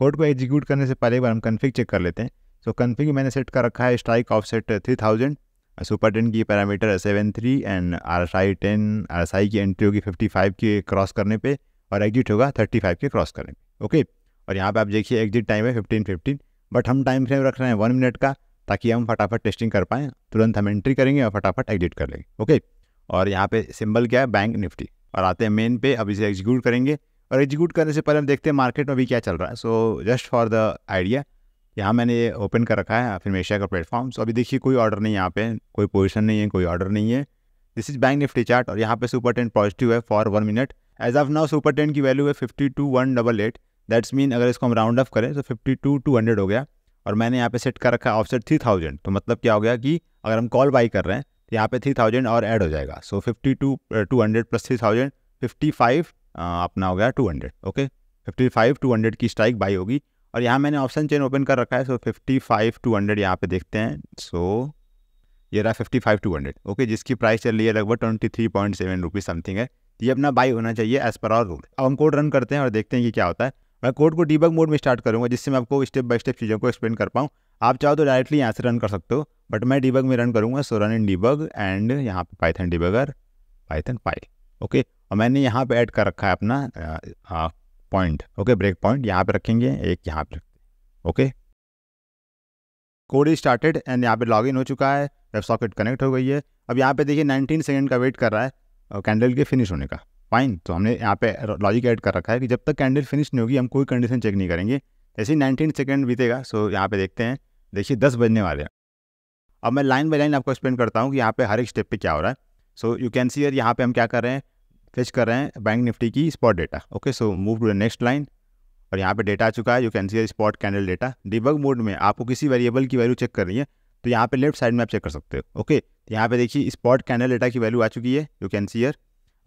code को execute करने से पहले एक बार हम कन्फिग चेक कर लेते हैं सो so, कन्फिग मैंने सेट कर रखा है strike offset three thousand supertrend की parameter seven three and R S I ten R S I की एंट्री होगी फिफ्टी फाइव के क्रॉस करने पे और एग्जिट होगा थर्टी फाइव के क्रॉस करने पे ओके और यहाँ पे आप देखिए एग्जिट टाइम है फिफ्टीन फिफ्टीन बट हम टाइम फ्रेम रख रहे हैं वन मिनट का ताकि हम फटाफट टेस्टिंग कर पाएँ तुरंत हम एंट्री करेंगे और फटाफट एग्जिट कर लेंगे ओके और यहाँ पे सिंबल क्या है बैंक निफ्टी और आते हैं मेन पे अब इसे एग्जीक्यूट करेंगे और एग्जीक्यूट करने से पहले हम देखते हैं मार्केट में अभी क्या चल रहा है so just for the idea यहाँ मैंने ये ओपन कर रखा है फिर फिनमेशिया का प्लेटफॉर्म सो अभी देखिए कोई ऑर्डर नहीं यहाँ पे कोई पोजिशन नहीं है कोई ऑर्डर नहीं है this is bank Nifty chart और यहाँ पे सुपर टेन पॉजिटिव है for one minute as of now supertrend की वैल्यू है fifty two one double eight that's mean अगर इसको हम राउंड ऑफ करें तो फिफ्टी टू टू हंड्रेड हो गया और मैंने यहाँ पे सेट कर रखा है ऑफसेट थ्री थाउजेंड तो मतलब क्या हो गया कि अगर हम कॉल बाई कर रहे हैं तो यहाँ पे थ्री थाउजेंड और ऐड हो जाएगा so fifty two two hundred plus three thousand fifty five अपना हो गया two hundred okay fifty five two hundred की स्ट्राइक बाई होगी और यहाँ मैंने ऑप्शन चेन ओपन कर रखा है so fifty five two hundred यहाँ पे देखते हैं सो ये रहा fifty five two hundred okay जिसकी प्राइस चल रही है लगभग twenty three point seven rupees something है तो ये अपना बाई होना चाहिए एज पर आवर रूल अब हम कोड रन करते हैं और देखते हैं कि क्या होता है मैं कोड को डीबग मोड में स्टार्ट करूँगा जिससे मैं आपको स्टेप बाय स्टेप चीज़ों को एक्सप्लेन कर पाऊँ आप चाहो तो डायरेक्टली यहाँ से रन कर सकते हो बट मैं डीबग में रन करूँगा so run in debug and यहाँ पे Python debugger Python file okay और मैंने यहाँ पे ऐड कर रखा है अपना पॉइंट ओके ब्रेक पॉइंट यहाँ पे रखेंगे एक यहाँ पे okay code is started and यहाँ पे लॉगिन हो चुका है वेब सॉकेट कनेक्ट हो गई है अब यहाँ पे देखिए 19 सेकंड का वेट कर रहा है कैंडल के फिनिश होने का फाइन तो हमने यहाँ पे लॉजिक ऐड कर रखा है कि जब तक कैंडल फिनिश नहीं होगी हम कोई कंडीशन चेक नहीं करेंगे ऐसे ही नाइनटीन सेकेंड बीतेगा सो यहाँ पे देखते हैं देखिए दस बजने वाले हैं अब मैं लाइन बाई लाइन आपको एक्सप्लेन करता हूँ कि यहाँ पे हर एक स्टेप पे क्या हो रहा है सो यू कैन सी यर यहाँ पे हम क्या कर रहे हैं फेच कर रहे हैं बैंक निफ्टी की spot data okay so move to the next line और यहाँ पे डेटा आ चुका है you can see spot candle data debug mode में आपको किसी वेरिएबल की वैल्यू चेक करनी है तो यहाँ पे लेफ्ट साइड में आप चेक कर सकते हो ओके तो यहाँ पे देखिए स्पॉट कैंडल डेटा की वैल्यू आ चुकी है यू कैन सी यर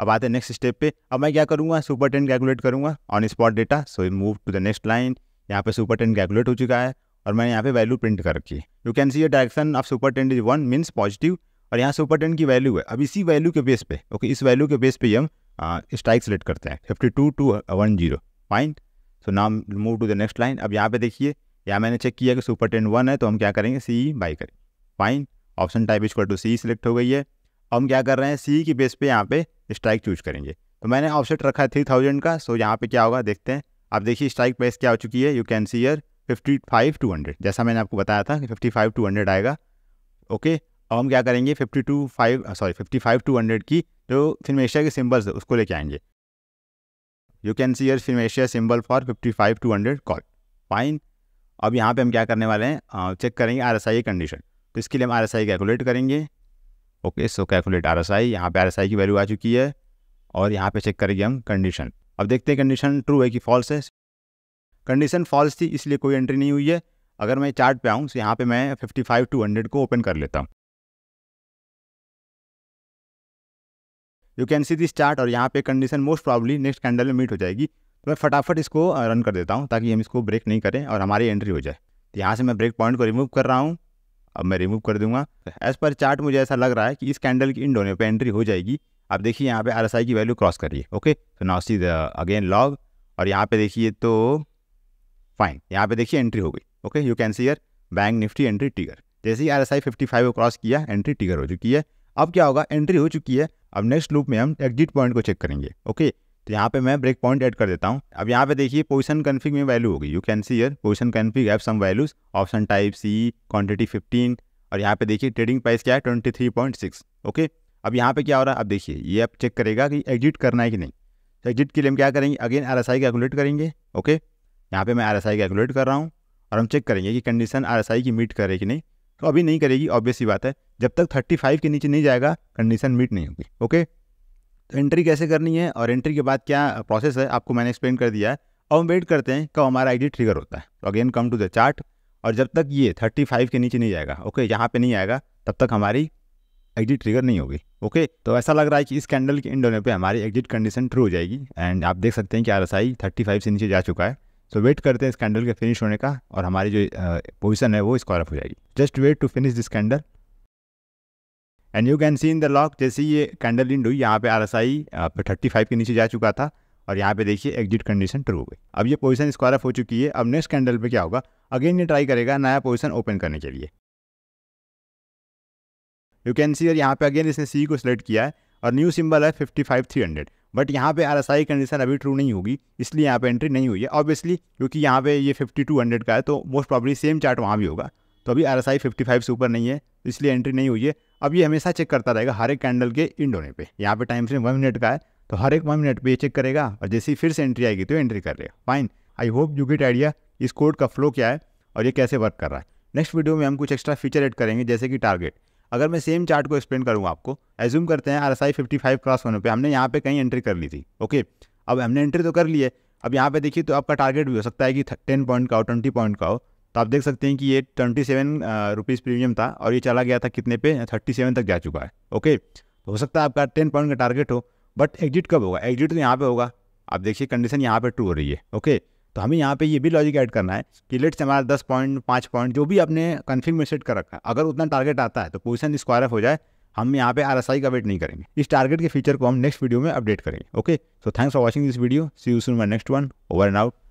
अब आते हैं नेक्स्ट स्टेप पे अब मैं क्या करूँगा सुपर टेन कैलकुलेट करूँगा on spot data so move to the next line यहाँ पे सुपर टेन कैलकुलेट हो चुका है और मैंने यहाँ पे वैल्यू प्रिंट कर रखी है you can see your direction of supertrend is one means positive और यहाँ सुपर टेन की वैल्यू है अब इसी वैल्यू के बेस पे ओके इस वैल्यू के बेस पे हम स्ट्राइक सेलेक्ट करते हैं fifty two two one zero fine so नाम move to the next line अब यहाँ पे देखिए यहाँ मैंने चेक किया कि सुपर टेन वन है तो हम क्या करेंगे सी बाई करें fine option type is equal to C select हो गई है हम क्या कर रहे हैं सी की बेस पे यहाँ पे स्ट्राइक चूज करेंगे तो मैंने ऑफसेट रखा है थ्री थाउजेंड का सो यहाँ पे क्या होगा देखते हैं आप देखिए स्ट्राइक प्राइस क्या हो चुकी है you can see your fifty five two hundred जैसा मैंने आपको बताया था कि फिफ्टी फाइव टू हंड्रेड आएगा ओके अब हम क्या करेंगे fifty two five sorry fifty five two hundred की जो फिनमेशिया के सिम्बल्स है उसको लेके आएंगे you can see your Finvasia symbol for fifty five two hundred call fine अब यहाँ पे हम क्या करने वाले हैं चेक uh, करेंगे आर एस आई कंडीशन तो इसके लिए हम आर एस आई कैलकुलेट करेंगे okay so calculate R S I यहाँ पर आर एस आई की वैल्यू आ चुकी है और यहाँ पे चेक करेंगे हम कंडीशन अब देखते हैं कंडीशन ट्रू है कि फॉल्स है कंडीशन फॉल्स थी इसलिए कोई एंट्री नहीं हुई है अगर मैं चार्ट पे आऊँ तो यहाँ पे मैं 55 टू 100 को ओपन कर लेता हूँ you can see this chart और यहाँ पे condition most probably next candle में मीट हो जाएगी तो मैं फटाफट इसको रन कर देता हूँ ताकि हम इसको ब्रेक नहीं करें और हमारी एंट्री हो जाए तो यहाँ से मैं ब्रेक पॉइंट को रिमूव कर रहा हूँ अब मैं रिमूव कर दूंगा एज पर चार्ट मुझे ऐसा लग रहा है कि इस कैंडल की इंड होने पर एंट्री हो जाएगी आप देखिए यहाँ पे आर की वैल्यू क्रॉस करिए ओके तो now see the again log और यहाँ पे देखिए तो फाइन यहाँ पे देखिए एंट्री हो गई okay you can see your bank Nifty entry trigger जैसे ही R S I fifty five को क्रॉस किया एंट्री टिगर हो चुकी है अब क्या होगा एंट्री हो चुकी है अब नेक्स्ट लूप में हम एग्जिट पॉइंट को चेक करेंगे ओके तो यहाँ पे मैं ब्रेक पॉइंट ऐड कर देता हूँ अब यहाँ पे देखिए पोजिशन कन्फिग में वैल्यू होगी you can see your position config have some values option type C quantity 15 और यहाँ पे देखिए ट्रेडिंग प्राइस क्या है 23.6 ओके अब यहाँ पे क्या हो रहा है अब देखिए ये आप चेक करेगा कि एग्जिट करना है कि नहीं तो एग्जिट के लिए हम क्या करेंगे again R S I calculate करेंगे ओके यहाँ पर मैं आर एस आई कैलकुलेट कर रहा हूँ और हम चेक करेंगे कि कंडीशन आर एस आई की मीट करे कि नहीं तो अभी नहीं करेगी ऑब्वियस ही बात है जब तक थर्टी फाइव के नीचे नहीं जाएगा कंडीशन मीट नहीं होगी ओके तो एंट्री कैसे करनी है और एंट्री के बाद क्या प्रोसेस है आपको मैंने एक्सप्लेन कर दिया है और हम वेट करते हैं कब हमारा आईडी ट्रिगर होता है तो again come to the chart और जब तक ये थर्टी फाइव के नीचे नहीं जाएगा ओके यहाँ पर नहीं आएगा तब तक हमारी एग्जिट ट्रिगर नहीं होगी ओके तो ऐसा लग रहा है कि इस कैंडल के इंड होने पर हमारी एग्जिट कंडीशन ट्रू हो जाएगी एंड आप देख सकते हैं कि आर एस थर्टी फाइव से नीचे जा चुका है सो वेट करते हैं इस कैंडल के फिनिश होने का और हमारी जो पोजिशन है वो स्क्वायर अप हो जाएगी just wait to finish this candle and you can see in the log जैसे ये कैंडल इंड हुई यहाँ पे R S I thirty five के नीचे जा चुका था और यहाँ पे देखिए एग्जिट कंडीशन ट्रू हो गई अब ये पोजीशन स्क्वायर अप हो चुकी है अब नेक्स्ट कैंडल पे क्या होगा अगेन ये ट्राई करेगा नया पोजीशन ओपन करने के लिए यू कैन सी और यहाँ पे अगेन इसने सी को सिलेक्ट किया है और न्यू सिंबल है fifty five three hundred but यहाँ पे आरएसआई कंडीशन अभी ट्रू नहीं होगी इसलिए यहाँ पे एंट्री नहीं हुई है ऑब्वियसली क्योंकि यहाँ पे ये फिफ्टी टू हंड्रेड का है तो मोस्ट प्रॉब्ली सेम चार्ट वहाँ भी होगा तो अभी R S I fifty five से ऊपर नहीं है इसलिए एंट्री नहीं हुई है अब ये हमेशा चेक करता रहेगा हर एक कैंडल के इंड होने पे यहाँ पे टाइम फ्रेम वन मिनट का है तो हर एक वन मिनट पर ये चेक करेगा और जैसे ही फिर से एंट्री आएगी तो एंट्री कर लेगा fine I hope you get idea इस कोड का फ्लो क्या है और ये कैसे वर्क कर रहा है नेक्स्ट वीडियो में हम कुछ एक्स्ट्रा फीचर एड करेंगे जैसे कि टारगेट अगर मैं सेम चार्ट को एक्सप्लेन करूँगा आपको एज्यूम करते हैं R S I fifty five cross होने पे हमने यहाँ पर कहीं एंट्री कर ली थी ओके अब हमने एंट्री तो कर ली है अब यहाँ पर देखिए तो आपका टारगेट भी हो सकता है कि टेन पॉइंट का हो ट्वेंटी पॉइंट का हो तो आप देख सकते हैं कि ये ट्वेंटी सेवन रुपीज़ प्रीमियम था और ये चला गया था कितने पे थर्टी सेवन तक जा चुका है ओके तो हो सकता है आपका टेन पॉइंट का टारगेट हो बट एग्जिट कब होगा एग्जिट तो यहाँ पे होगा आप देखिए कंडीशन यहाँ पे ट्रू हो रही है ओके तो हमें यहाँ पे ये भी लॉजिक ऐड करना है कि लेट्स हमारा दस पॉइंट पाँच पॉइंट जो भी आपने कन्फिग में सेट कर रखा है अगर उतना टारगेट आता है तो पोजिशन स्क्वायर हो जाए हम यहाँ पे आर एस का वेट नहीं करेंगे इस टारगेट के फीचर को हम नेक्स्ट वीडियो में अपडेट करेंगे okay so thanks for watching this video see you soon my next one over and out